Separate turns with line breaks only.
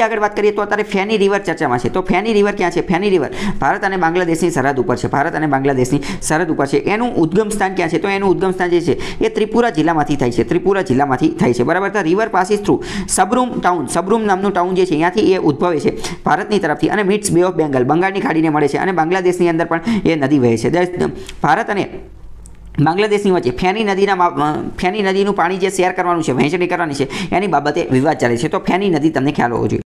એ આગળ વાત કરીએ તો અત્યારે ફેની રિવર ચર્ચામાં છે તો ફેની રિવર ક્યાં છે ફેની રિવર ભારત અને બાંગ્લાદેશની સરહદ ઉપર છે ભારત અને બાંગ્લાદેશની સરહદ ઉપર છે એનું ઉદ્ગમ સ્થાન ક્યાં છે તો એનું ઉદ્ગમ સ્થાન જે છે એ ત્રિપુરા જિલ્લામાંથી થાય છે ત્રિપુરા જિલ્લામાંથી થાય છે બરાબર તો river passes through Sabroom town Sabroom નામનું ટાઉન જે છે અહીંયાથી એ ઉદ્ભવે છે ભારતની તરફથી અને મિટ્સ બે ઓફ બેંગલ બંગાળની ખાડીને મળે છે અને બાંગ્લાદેશની અંદર પણ એ નદી વહે છે ભારત અને બાંગ્લાદેશની વચ્ચે ફેની નદીના ફેની નદીનું પાણી જે શેર કરવાનું છે વહેંચણી કરવાની છે એની બાબતે વિવાદ ચાલે છે તો ફેની નદી તમને ખ્યાલ હોવો જોઈએ